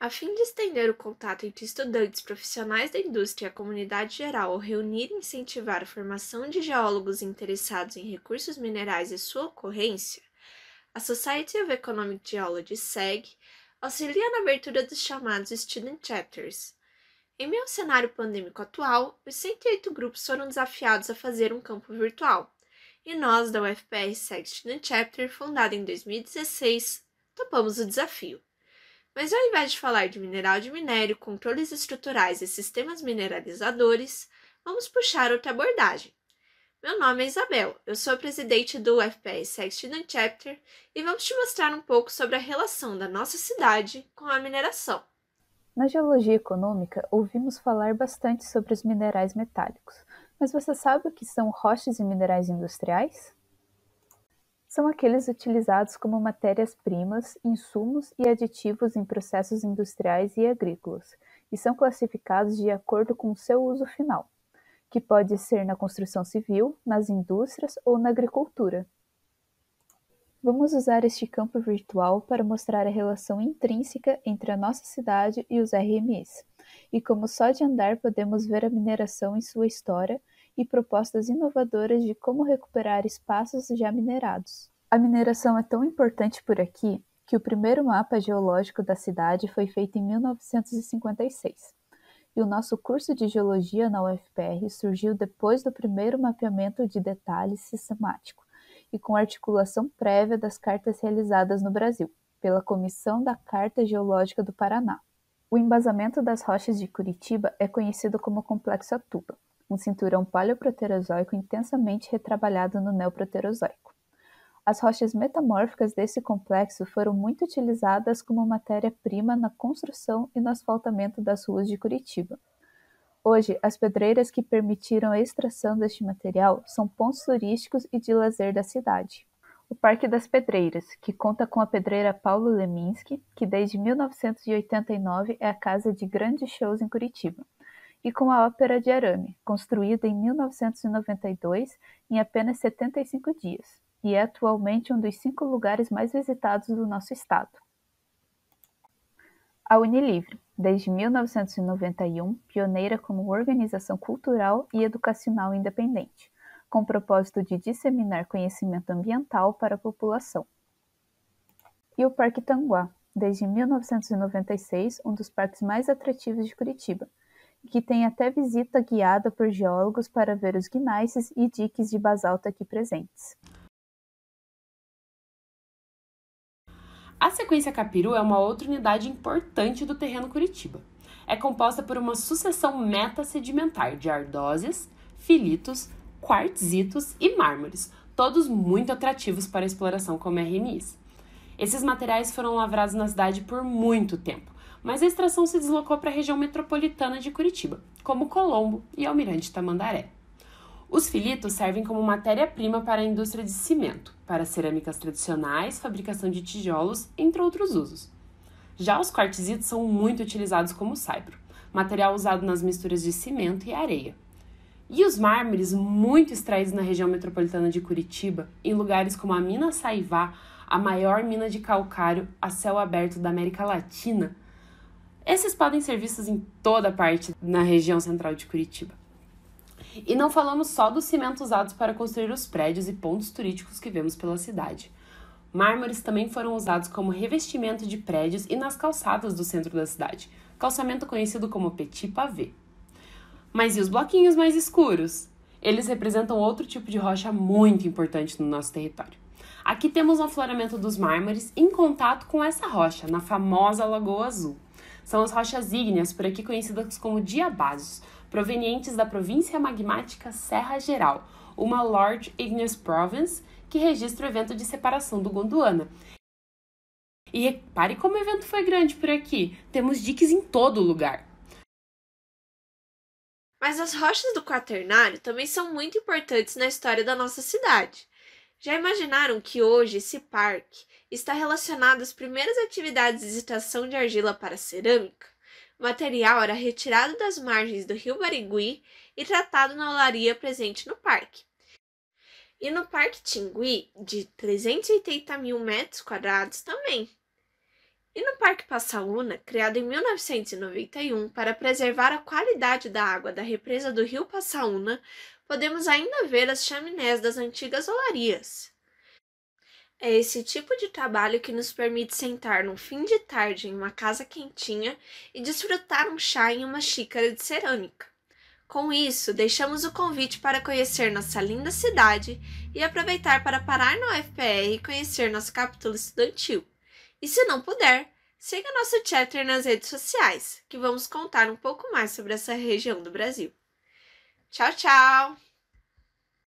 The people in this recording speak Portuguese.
A fim de estender o contato entre estudantes, profissionais da indústria e a comunidade geral, ou reunir e incentivar a formação de geólogos interessados em recursos minerais e sua ocorrência, a Society of Economic Geology SEG auxilia na abertura dos chamados Student Chapters. Em meio ao cenário pandêmico atual, os 108 grupos foram desafiados a fazer um campo virtual, e nós, da UFPR SEG Student Chapter, fundada em 2016, topamos o desafio. Mas ao invés de falar de mineral de minério, controles estruturais e sistemas mineralizadores, vamos puxar outra abordagem. Meu nome é Isabel, eu sou a presidente do FPS Student Chapter e vamos te mostrar um pouco sobre a relação da nossa cidade com a mineração. Na geologia econômica, ouvimos falar bastante sobre os minerais metálicos, mas você sabe o que são rochas e minerais industriais? são aqueles utilizados como matérias-primas, insumos e aditivos em processos industriais e agrícolas, e são classificados de acordo com seu uso final, que pode ser na construção civil, nas indústrias ou na agricultura. Vamos usar este campo virtual para mostrar a relação intrínseca entre a nossa cidade e os RMIs, e como só de andar podemos ver a mineração em sua história e propostas inovadoras de como recuperar espaços já minerados. A mineração é tão importante por aqui que o primeiro mapa geológico da cidade foi feito em 1956. E o nosso curso de geologia na UFPR surgiu depois do primeiro mapeamento de detalhes sistemático e com articulação prévia das cartas realizadas no Brasil, pela Comissão da Carta Geológica do Paraná. O embasamento das rochas de Curitiba é conhecido como Complexo Atuba, um cinturão paleoproterozoico intensamente retrabalhado no neoproterozoico. As rochas metamórficas desse complexo foram muito utilizadas como matéria-prima na construção e no asfaltamento das ruas de Curitiba. Hoje, as pedreiras que permitiram a extração deste material são pontos turísticos e de lazer da cidade. O Parque das Pedreiras, que conta com a pedreira Paulo Leminski, que desde 1989 é a casa de grandes shows em Curitiba, e com a Ópera de Arame, construída em 1992 em apenas 75 dias, e é atualmente um dos cinco lugares mais visitados do nosso estado. A Unilivre, desde 1991, pioneira como organização cultural e educacional independente, com o propósito de disseminar conhecimento ambiental para a população. E o Parque Tanguá, desde 1996, um dos parques mais atrativos de Curitiba, que tem até visita guiada por geólogos para ver os gneisses e diques de basalto aqui presentes. A sequência Capiru é uma outra unidade importante do terreno Curitiba. É composta por uma sucessão meta-sedimentar de ardósias, filitos, quartzitos e mármores, todos muito atrativos para a exploração como RMIs. Esses materiais foram lavrados na cidade por muito tempo, mas a extração se deslocou para a região metropolitana de Curitiba, como Colombo e Almirante Tamandaré. Os filitos servem como matéria-prima para a indústria de cimento, para cerâmicas tradicionais, fabricação de tijolos, entre outros usos. Já os quartzitos são muito utilizados como saibro, material usado nas misturas de cimento e areia. E os mármores, muito extraídos na região metropolitana de Curitiba, em lugares como a Mina Saivá, a maior mina de calcário a céu aberto da América Latina, esses podem ser vistos em toda parte na região central de Curitiba. E não falamos só do cimento usados para construir os prédios e pontos turísticos que vemos pela cidade. Mármores também foram usados como revestimento de prédios e nas calçadas do centro da cidade, calçamento conhecido como petit pavé. Mas e os bloquinhos mais escuros? Eles representam outro tipo de rocha muito importante no nosso território. Aqui temos o um afloramento dos mármores em contato com essa rocha, na famosa Lagoa Azul são as rochas ígneas, por aqui conhecidas como diabasos, provenientes da província magmática Serra Geral, uma Large Igneous Province que registra o evento de separação do Gondwana. E repare como o evento foi grande por aqui. Temos diques em todo lugar. Mas as rochas do Quaternário também são muito importantes na história da nossa cidade. Já imaginaram que hoje esse parque está relacionado às primeiras atividades de extração de argila para cerâmica? O material era retirado das margens do rio Barigui e tratado na olaria presente no parque. E no Parque Tingui, de 380 mil metros quadrados também. E no Parque Passaúna, criado em 1991 para preservar a qualidade da água da represa do Rio Passaúna, podemos ainda ver as chaminés das antigas olarias. É esse tipo de trabalho que nos permite sentar num fim de tarde em uma casa quentinha e desfrutar um chá em uma xícara de cerâmica. Com isso, deixamos o convite para conhecer nossa linda cidade e aproveitar para parar no UFPR e conhecer nosso capítulo estudantil. E se não puder, siga nosso chapter nas redes sociais, que vamos contar um pouco mais sobre essa região do Brasil. Tchau, tchau!